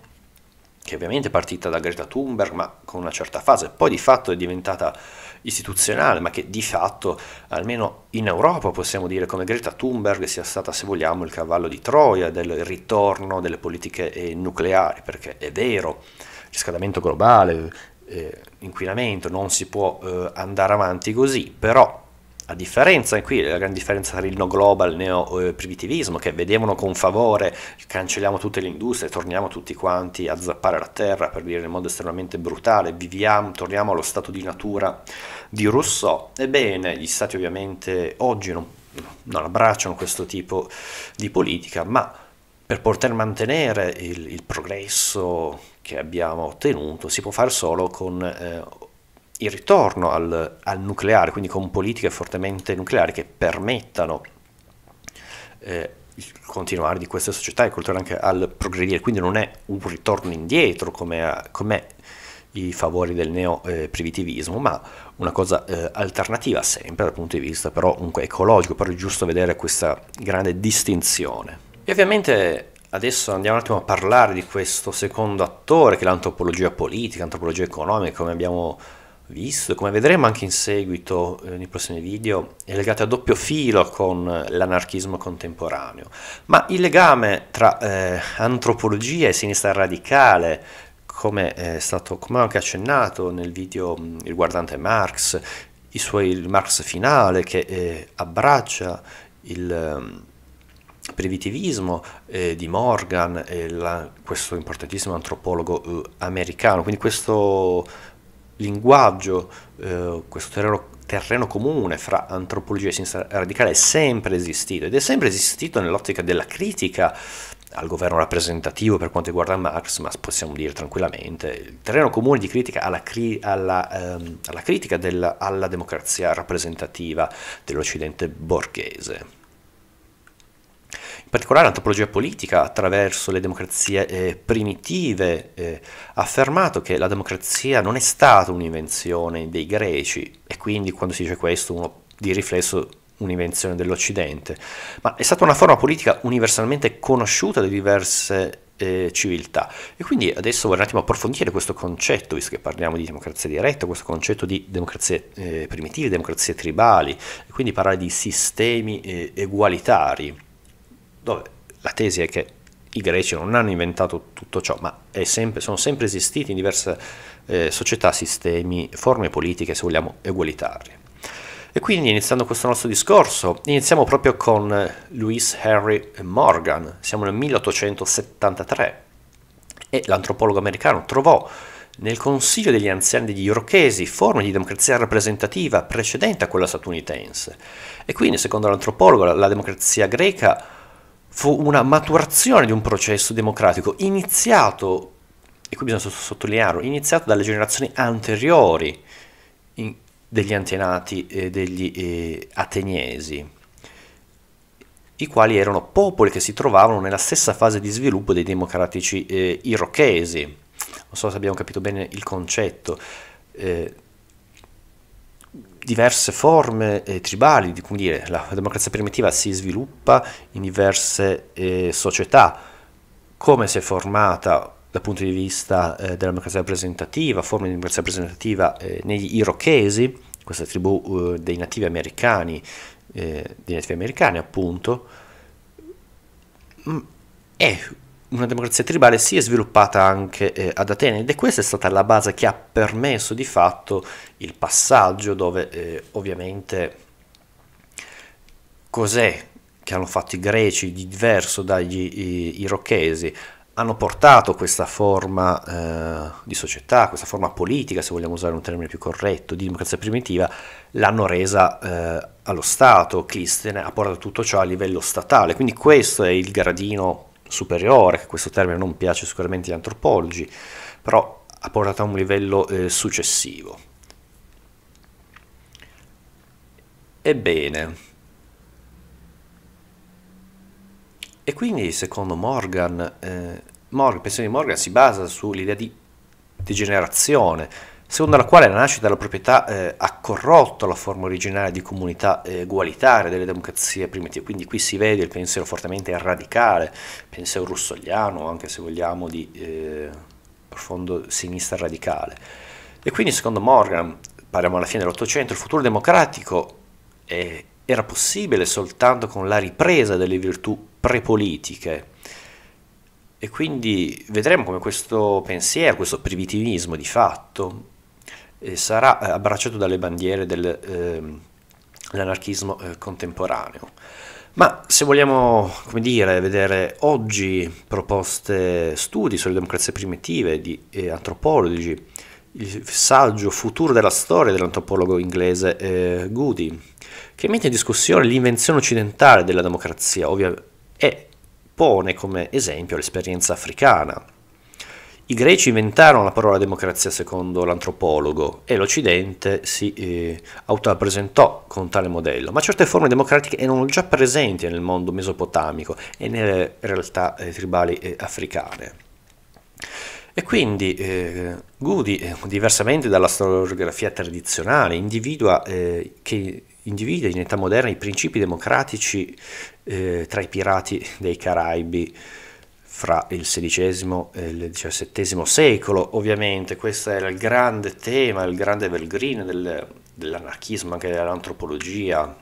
che ovviamente è partita da Greta Thunberg, ma con una certa fase, poi di fatto è diventata istituzionale, ma che di fatto, almeno in Europa, possiamo dire come Greta Thunberg sia stata, se vogliamo, il cavallo di Troia del ritorno delle politiche eh, nucleari, perché è vero, riscaldamento globale, eh, inquinamento, non si può eh, andare avanti così, però a differenza, e qui la grande differenza tra il no global e il neoprivativismo, eh, che vedevano con favore cancelliamo tutte le industrie, torniamo tutti quanti a zappare la terra, per dire in modo estremamente brutale, viviamo, torniamo allo stato di natura di Rousseau, ebbene gli stati ovviamente oggi non, non abbracciano questo tipo di politica, ma per poter mantenere il, il progresso che abbiamo ottenuto si può fare solo con... Eh, il ritorno al, al nucleare, quindi con politiche fortemente nucleari che permettano eh, il continuare di queste società e culture anche al progredire, quindi non è un ritorno indietro come, come i favori del neoprivitivismo, eh, ma una cosa eh, alternativa sempre dal punto di vista però comunque ecologico, però è giusto vedere questa grande distinzione. E ovviamente adesso andiamo un attimo a parlare di questo secondo attore che è l'antropologia politica, l'antropologia economica, come abbiamo visto, come vedremo anche in seguito eh, nei prossimi video, è legato a doppio filo con l'anarchismo contemporaneo, ma il legame tra eh, antropologia e sinistra radicale, come eh, è stato come ho anche accennato nel video mm, riguardante Marx, il, suo, il Marx finale che eh, abbraccia il mm, primitivismo eh, di Morgan, eh, la, questo importantissimo antropologo eh, americano, quindi questo linguaggio, eh, questo terreno, terreno, comune fra antropologia e sinistra radicale è sempre esistito ed è sempre esistito nell'ottica della critica al governo rappresentativo per quanto riguarda Marx, ma possiamo dire tranquillamente, il terreno comune di critica alla, cri- alla, ehm, alla critica della, alla democrazia rappresentativa dell'Occidente borghese particolare l'antropologia politica, attraverso le democrazie eh, primitive, eh, ha affermato che la democrazia non è stata un'invenzione dei greci e quindi quando si dice questo uno di riflesso un'invenzione dell'Occidente, ma è stata una forma politica universalmente conosciuta da diverse eh, civiltà. E quindi adesso vorrei un attimo approfondire questo concetto, visto che parliamo di democrazia diretta, questo concetto di democrazie eh, primitive, democrazie tribali, e quindi parlare di sistemi eh, egualitari dove la tesi è che i greci non hanno inventato tutto ciò, ma sempre, sono sempre esistiti in diverse eh, società, sistemi, forme politiche, se vogliamo, egualitarie. E quindi iniziando questo nostro discorso, iniziamo proprio con eh, Louis Henry Morgan, siamo nel 1873 e l'antropologo americano trovò nel Consiglio degli anziani degli Irochesi forme di democrazia rappresentativa precedente a quella statunitense. E quindi, secondo l'antropologo, la democrazia greca fu una maturazione di un processo democratico iniziato, e qui bisogna sottolinearlo, iniziato dalle generazioni anteriori in, degli antenati eh, degli eh, ateniesi, i quali erano popoli che si trovavano nella stessa fase di sviluppo dei democratici eh, irochesi. Non so se abbiamo capito bene il concetto. Eh, diverse forme eh, tribali, come dire, la democrazia primitiva si sviluppa in diverse eh, società, come si è formata dal punto di vista eh, della democrazia rappresentativa, forme di democrazia rappresentativa eh, negli irochesi, questa tribù eh, dei nativi americani, eh, dei nativi americani appunto, mm, è una democrazia tribale si è sviluppata anche eh, ad Atene ed è questa è stata la base che ha permesso di fatto il passaggio dove eh, ovviamente cos'è che hanno fatto i greci di diverso dagli irochesi? Hanno portato questa forma eh, di società, questa forma politica, se vogliamo usare un termine più corretto, di democrazia primitiva, l'hanno resa eh, allo Stato, Christian ha portato tutto ciò a livello statale, quindi questo è il gradino superiore, che questo termine non piace sicuramente agli antropologi, però ha portato a un livello eh, successivo. Ebbene, e quindi secondo Morgan, eh, Morgan, la pensione di Morgan si basa sull'idea di degenerazione, secondo la quale la nascita della proprietà eh, ha corrotto la forma originaria di comunità eh, egualitaria delle democrazie primitive. Quindi qui si vede il pensiero fortemente radicale, pensiero russogliano, anche se vogliamo di eh, profondo sinistra radicale. E quindi secondo Morgan, parliamo alla fine dell'Ottocento, il futuro democratico era possibile soltanto con la ripresa delle virtù prepolitiche. E quindi vedremo come questo pensiero, questo primitivismo di fatto, sarà eh, abbracciato dalle bandiere ehm, dell'anarchismo eh, contemporaneo. Ma se vogliamo, come dire, vedere oggi proposte, studi sulle democrazie primitive di eh, antropologi, il saggio Futuro della storia dell'antropologo inglese eh, Goody, che mette in discussione l'invenzione occidentale della democrazia ovvia, e pone come esempio l'esperienza africana. I greci inventarono la parola democrazia secondo l'antropologo e l'Occidente si eh, autorappresentò con tale modello, ma certe forme democratiche erano già presenti nel mondo mesopotamico e nelle realtà eh, tribali eh, africane. E quindi eh, Gudi, eh, diversamente dalla storiografia tradizionale, individua, eh, che individua in età moderna i principi democratici eh, tra i pirati dei Caraibi fra il XVI e il XVII secolo, ovviamente, questo era il grande tema, il grande evergreen del, dell'anarchismo, anche dell'antropologia.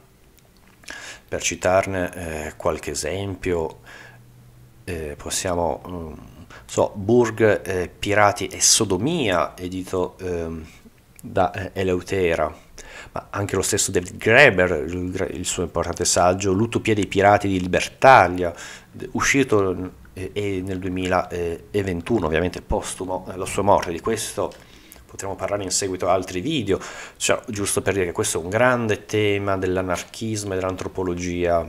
Per citarne eh, qualche esempio, eh, possiamo, mm, so, Burg, eh, Pirati e Sodomia, edito ehm, da eh, Eleutera, ma anche lo stesso David Graeber, il, il suo importante saggio, L'utopia dei pirati di Libertalia, uscito mm, e nel 2021, eh, ovviamente postumo, eh, la sua morte. Di questo potremo parlare in seguito a altri video, cioè, giusto per dire che questo è un grande tema dell'anarchismo e dell'antropologia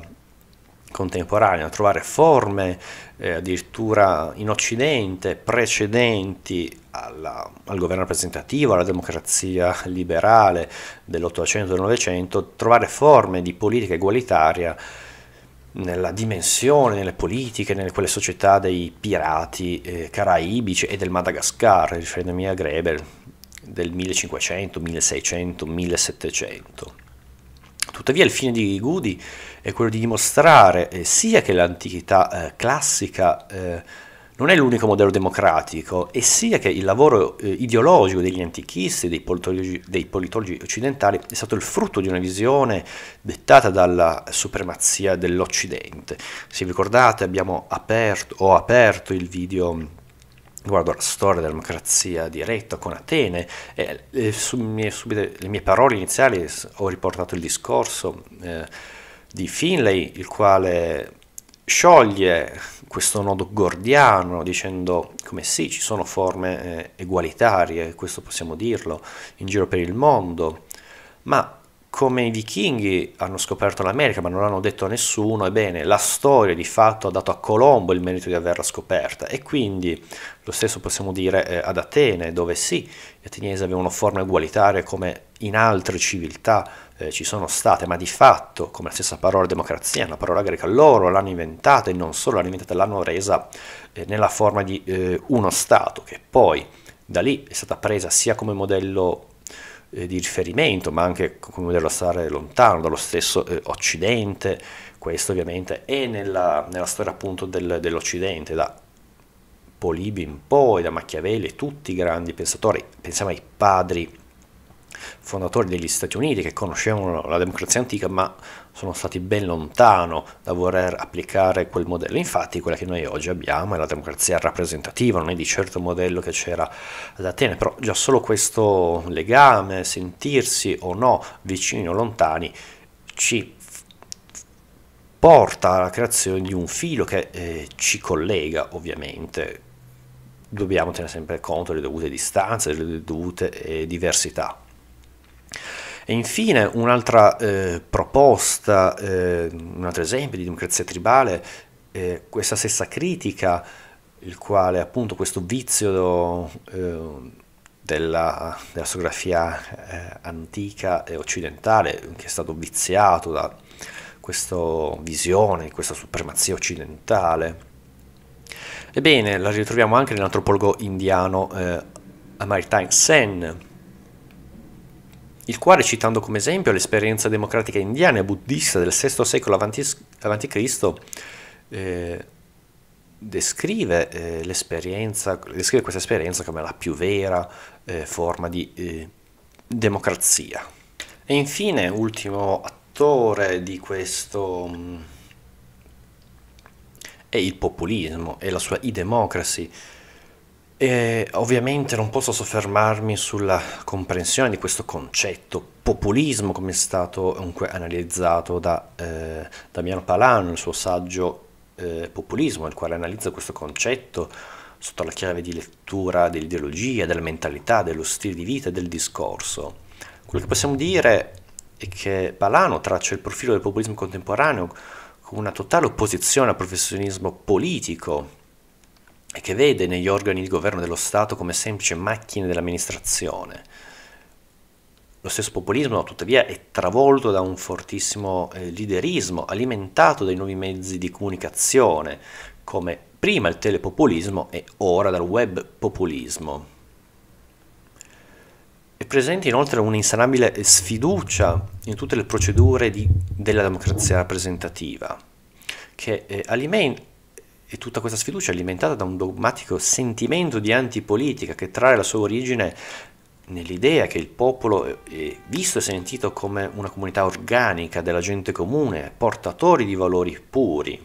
contemporanea, trovare forme eh, addirittura in Occidente precedenti alla, al governo rappresentativo, alla democrazia liberale dell'Ottocento e del Novecento, trovare forme di politica egualitaria nella dimensione, nelle politiche, nelle quelle società dei pirati eh, caraibici e del Madagascar, riferendomi a Greber, del 1500, 1600, 1700. Tuttavia il fine di Gudi è quello di dimostrare eh, sia che l'antichità eh, classica eh, non è l'unico modello democratico e sia che il lavoro eh, ideologico degli antichisti, dei politologi, dei politologi, occidentali, è stato il frutto di una visione dettata dalla supremazia dell'Occidente. Se ricordate abbiamo aperto, ho aperto il video riguardo la storia della democrazia diretta con Atene e, e eh, mie, subito, le mie parole iniziali ho riportato il discorso eh, di Finlay, il quale scioglie questo nodo gordiano dicendo come sì, ci sono forme eh, egualitarie, questo possiamo dirlo, in giro per il mondo, ma come i vichinghi hanno scoperto l'America ma non l'hanno detto a nessuno, ebbene la storia di fatto ha dato a Colombo il merito di averla scoperta e quindi lo stesso possiamo dire eh, ad Atene dove sì, gli ateniesi avevano forme egualitarie come in altre civiltà eh, ci sono state, ma di fatto, come la stessa parola democrazia, è una parola greca, loro l'hanno inventata e non solo l'hanno inventata, l'hanno resa eh, nella forma di eh, uno Stato, che poi da lì è stata presa sia come modello eh, di riferimento, ma anche come modello a stare lontano dallo stesso eh, Occidente, questo ovviamente è nella, nella storia appunto del, dell'Occidente, da Polibi in poi, da Machiavelli, tutti i grandi pensatori, pensiamo ai padri fondatori degli Stati Uniti che conoscevano la democrazia antica ma sono stati ben lontano da voler applicare quel modello. Infatti quella che noi oggi abbiamo è la democrazia rappresentativa, non è di certo il modello che c'era ad Atene, però già solo questo legame, sentirsi o no vicini o lontani, ci porta alla creazione di un filo che eh, ci collega ovviamente. Dobbiamo tenere sempre conto delle dovute distanze, delle dovute eh, diversità. E infine un'altra eh, proposta, eh, un altro esempio di democrazia tribale, eh, questa stessa critica, il quale appunto questo vizio eh, della, della storiografia eh, antica e occidentale, che è stato viziato da questa visione, questa supremazia occidentale. Ebbene, la ritroviamo anche nell'antropologo indiano eh, Amartain Sen, il quale, citando come esempio l'esperienza democratica indiana e buddista del VI secolo a.C., eh, descrive, eh, descrive, questa esperienza come la più vera eh, forma di eh, democrazia. E infine, ultimo attore di questo mh, mm, è il populismo e la sua idemocracy. democracy e ovviamente non posso soffermarmi sulla comprensione di questo concetto populismo come è stato comunque analizzato da eh, Damiano Palano nel suo saggio eh, Populismo, il quale analizza questo concetto sotto la chiave di lettura dell'ideologia, della mentalità, dello stile di vita e del discorso. Quello che possiamo dire è che Palano traccia il profilo del populismo contemporaneo con una totale opposizione al professionismo politico e che vede negli organi di governo dello Stato come semplici macchine dell'amministrazione. Lo stesso populismo tuttavia è travolto da un fortissimo eh, liderismo alimentato dai nuovi mezzi di comunicazione, come prima il telepopulismo e ora dal web populismo. È presente inoltre un'insanabile sfiducia in tutte le procedure di, della democrazia rappresentativa, che eh, alimenta e tutta questa sfiducia è alimentata da un dogmatico sentimento di antipolitica che trae la sua origine nell'idea che il popolo è visto e sentito come una comunità organica della gente comune, portatori di valori puri,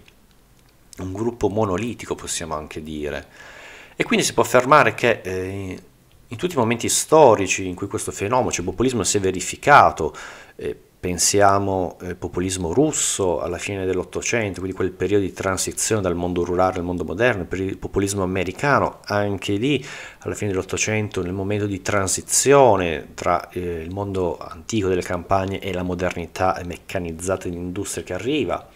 un gruppo monolitico possiamo anche dire. E quindi si può affermare che eh, in tutti i momenti storici in cui questo fenomeno, cioè il populismo, si è verificato, eh, pensiamo al eh, populismo russo alla fine dell'Ottocento, quindi quel periodo di transizione dal mondo rurale al mondo moderno, per il populismo americano, anche lì alla fine dell'Ottocento, nel momento di transizione tra eh, il mondo antico delle campagne e la modernità meccanizzata dell'industria che arriva.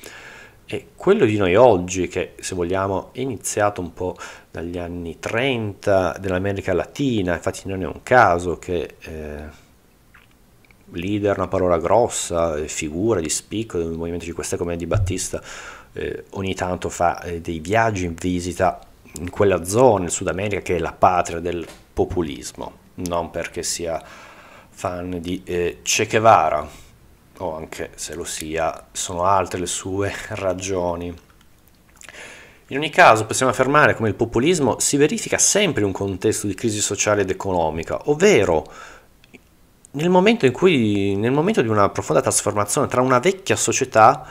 E quello di noi oggi, che se vogliamo è iniziato un po' dagli anni 30 dell'America Latina, infatti non è un caso che... Eh, leader, una parola grossa, eh, figura di spicco del Movimento 5 Stelle come di Battista, eh, ogni tanto fa eh, dei viaggi in visita in quella zona, il Sud America, che è la patria del populismo, non perché sia fan di eh, Che Guevara, o anche se lo sia, sono altre le sue [LAUGHS] ragioni. In ogni caso possiamo affermare come il populismo si verifica sempre in un contesto di crisi sociale ed economica, ovvero nel momento in cui, nel momento di una profonda trasformazione tra una vecchia società,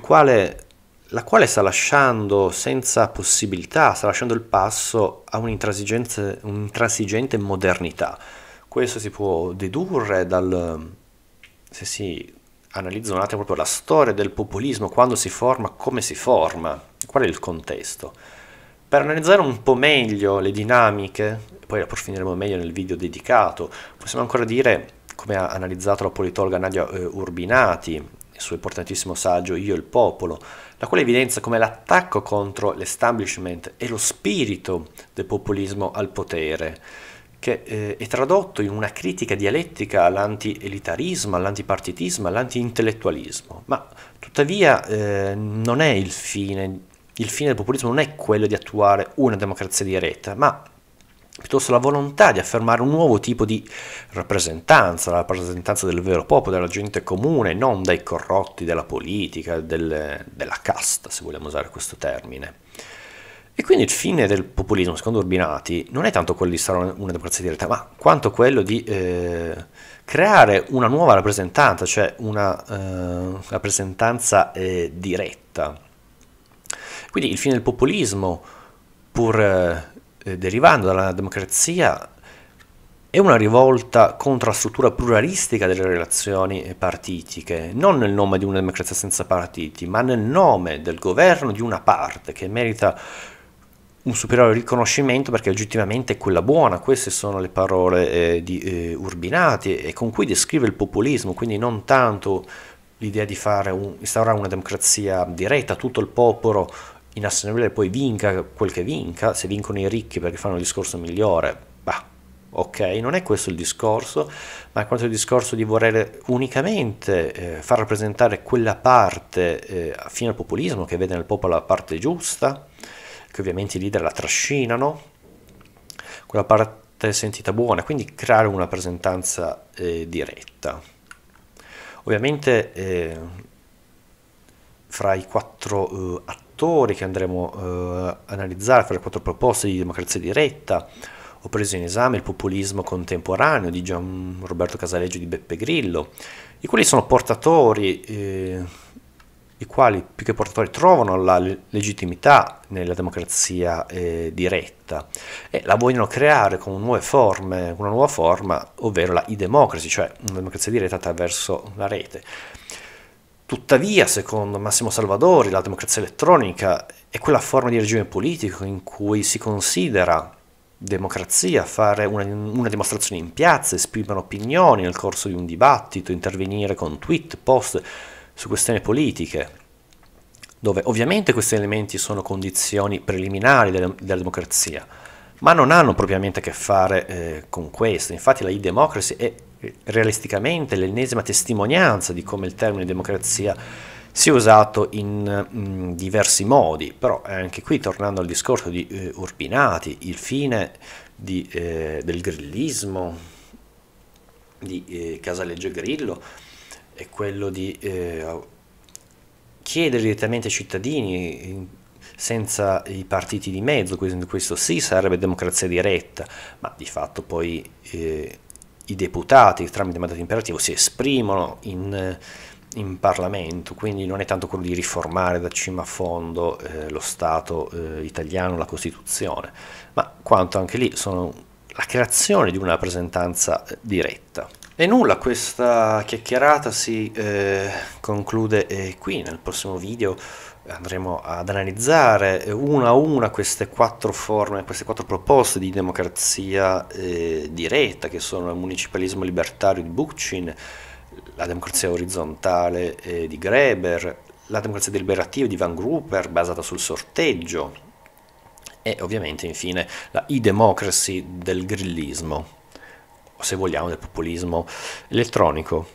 quale, la quale sta lasciando senza possibilità, sta lasciando il passo a un'intransigente modernità. Questo si può dedurre dal, se si analizza un attimo proprio la storia del populismo, quando si forma, come si forma, qual è il contesto. Per analizzare un po' meglio le dinamiche, poi approfondiremo meglio nel video dedicato, possiamo ancora dire, come ha analizzato la politologa Nadia eh, Urbinati, il suo importantissimo saggio Io e il popolo, la quale evidenzia come l'attacco contro l'establishment e lo spirito del populismo al potere, che eh, è tradotto in una critica dialettica all'antielitarismo, all'antipartitismo, all'antiintellettualismo, ma tuttavia eh, non è il fine il fine del populismo non è quello di attuare una democrazia diretta, ma piuttosto la volontà di affermare un nuovo tipo di rappresentanza, la rappresentanza del vero popolo, della gente comune, non dai corrotti della politica, del, della casta, se vogliamo usare questo termine. E quindi il fine del populismo, secondo Urbinati, non è tanto quello di stare una democrazia diretta, ma quanto quello di eh, creare una nuova rappresentanza, cioè una eh, rappresentanza eh, diretta. Quindi il fine del populismo, pur eh, derivando dalla democrazia, è una rivolta contro la struttura pluralistica delle relazioni partitiche, non nel nome di una democrazia senza partiti, ma nel nome del governo di una parte che merita un superiore riconoscimento perché oggettivamente è quella buona, queste sono le parole eh, di eh, Urbinati e con cui descrive il populismo, quindi non tanto l'idea di un, instaurare una democrazia diretta tutto il popolo in assemblea poi vinca quel che vinca, se vincono i ricchi perché fanno il discorso migliore, bah, ok, non è questo il discorso, ma quanto il discorso di voler unicamente eh, far rappresentare quella parte eh, fino al populismo che vede nel popolo la parte giusta, che ovviamente i leader la trascinano, quella parte sentita buona, quindi creare una rappresentanza eh, diretta. Ovviamente eh, fra i quattro eh, attori settori che andremo eh, a analizzare fra le quattro proposte di democrazia diretta, ho preso in esame il populismo contemporaneo di Gian Roberto Casaleggio e di Beppe Grillo, i quali sono portatori, eh, i quali più che portatori trovano la legittimità nella democrazia eh, diretta e la vogliono creare con nuove forme, una nuova forma, ovvero la e-democracy, cioè una democrazia diretta attraverso la rete. Tuttavia, secondo Massimo Salvadori, la democrazia elettronica è quella forma di regime politico in cui si considera democrazia fare una, una dimostrazione in piazza, esprimere opinioni nel corso di un dibattito, intervenire con tweet, post su questioni politiche dove ovviamente questi elementi sono condizioni preliminari della democrazia, ma non hanno propriamente a che fare eh, con questo. Infatti la e-democracy è realisticamente l'ennesima testimonianza di come il termine democrazia sia usato in mh, mm, diversi modi, però eh, anche qui tornando al discorso di eh, Urbinati, il fine di, eh, del grillismo di eh, Casaleggio Grillo è quello di eh, chiedere direttamente ai cittadini senza i partiti di mezzo, questo, questo sì sarebbe democrazia diretta, ma di fatto poi eh, i deputati tramite mandato imperativo si esprimono in, eh, in, Parlamento, quindi non è tanto quello di riformare da cima a fondo eh, lo Stato eh, italiano, la Costituzione, ma quanto anche lì sono la creazione di una rappresentanza eh, diretta. E nulla, questa chiacchierata si eh, conclude eh, qui nel prossimo video andremo ad analizzare eh, una a una queste quattro forme, queste quattro proposte di democrazia eh, diretta che sono il municipalismo libertario di Bucin, la democrazia orizzontale eh, di Greber, la democrazia deliberativa di Van Gruper basata sul sorteggio e ovviamente infine la e-democracy del grillismo o se vogliamo del populismo elettronico.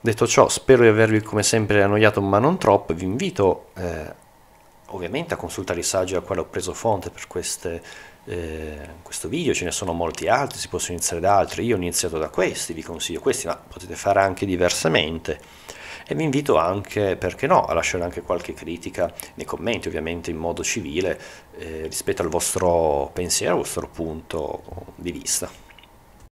Detto ciò, spero di avervi come sempre annoiato ma non troppo, vi invito eh, ovviamente a consultare i saggi a quale ho preso fonte per queste, eh, questo video, ce ne sono molti altri, si possono iniziare da altri, io ho iniziato da questi, vi consiglio questi, ma potete fare anche diversamente e vi invito anche, perché no, a lasciare anche qualche critica nei commenti, ovviamente in modo civile, eh, rispetto al vostro pensiero, al vostro punto di vista.